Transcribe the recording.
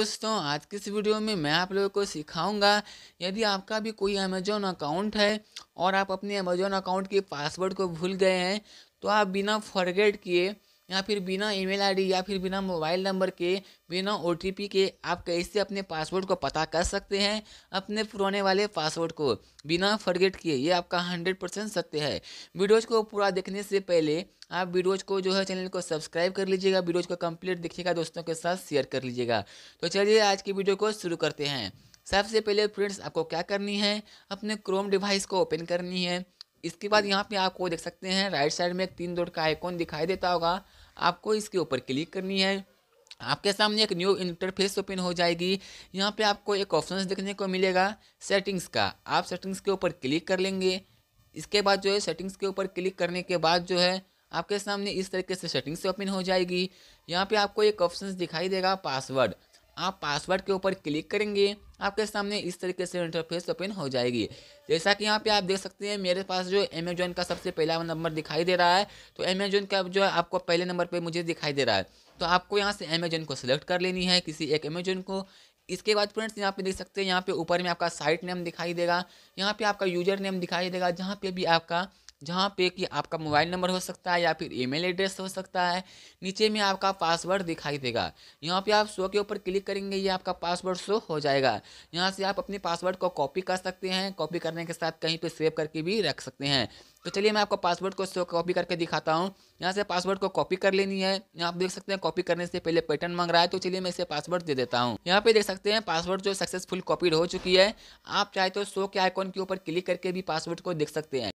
दोस्तों आज के इस वीडियो में मैं आप लोगों को सिखाऊंगा यदि आपका भी कोई अमेजोन अकाउंट है और आप अपने अमेजोन अकाउंट के पासवर्ड को भूल गए हैं तो आप बिना फॉरगेट किए या फिर बिना ईमेल आईडी या फिर बिना मोबाइल नंबर के बिना ओ के आप कैसे अपने पासवर्ड को पता कर सकते हैं अपने पुराने वाले पासवर्ड को बिना फॉरगेट किए ये आपका हंड्रेड परसेंट सत्य है वीडियोज को पूरा देखने से पहले आप वीडियोज को जो है चैनल को सब्सक्राइब कर लीजिएगा वीडियोज को कम्प्लीट देखिएगा दोस्तों के साथ शेयर कर लीजिएगा तो चलिए आज की वीडियो को शुरू करते हैं सबसे पहले फ्रेंड्स आपको क्या करनी है अपने क्रोम डिवाइस को ओपन करनी है इसके बाद यहाँ पे आपको देख सकते हैं राइट साइड में एक तीन डॉट का आइकॉन दिखाई देता होगा आपको इसके ऊपर क्लिक करनी है आपके सामने एक न्यू इंटरफेस ओपन हो जाएगी यहाँ पे आपको एक ऑप्शन देखने को मिलेगा सेटिंग्स का आप सेटिंग्स के ऊपर क्लिक कर लेंगे इसके बाद जो है सेटिंग्स के ऊपर क्लिक करने के बाद जो है आपके सामने इस तरीके से सेटिंग्स ओपन हो जाएगी यहाँ पे आपको एक ऑप्शन दिखाई देगा पासवर्ड आप पासवर्ड के ऊपर क्लिक करेंगे आपके सामने इस तरीके से इंटरफेस ओपन हो जाएगी जैसा कि यहाँ पे आप देख सकते हैं मेरे पास जो अमेजोन का सबसे पहला नंबर दिखाई दे रहा है तो अमेजोन का जो है आपको पहले नंबर पे मुझे दिखाई दे रहा है तो आपको यहाँ से अमेजोन को सिलेक्ट कर लेनी है किसी एक अमेजोन को इसके बाद फ्रेंड्स यहाँ पे देख सकते हैं यहाँ पे ऊपर में आपका साइट नेम दिखाई देगा यहाँ पे आपका यूजर नेम दिखाई देगा जहाँ पे भी आपका जहाँ पे कि आपका मोबाइल नंबर हो सकता है या फिर ईमेल एड्रेस हो सकता है नीचे में आपका पासवर्ड दिखाई देगा यहाँ पे आप शो के ऊपर क्लिक करेंगे ये आपका पासवर्ड शो हो जाएगा यहाँ से आप अपने पासवर्ड को कॉपी कर सकते हैं कॉपी करने के साथ कहीं पर सेव करके भी रख सकते हैं तो चलिए मैं आपको पासवर्ड को शो कॉपी करके दिखाता हूँ यहाँ से पासवर्ड को कॉपी कर लेनी है यहाँ आप देख सकते हैं कॉपी करने से पहले पैटर्न मांग रहा है तो चलिए मैं इसे पासवर्ड दे देता हूँ यहाँ पे देख सकते हैं पासवर्ड जो सक्सेसफुल कॉपीड हो चुकी है आप चाहे तो शो के आइकॉन के ऊपर क्लिक करके भी पासवर्ड को देख सकते हैं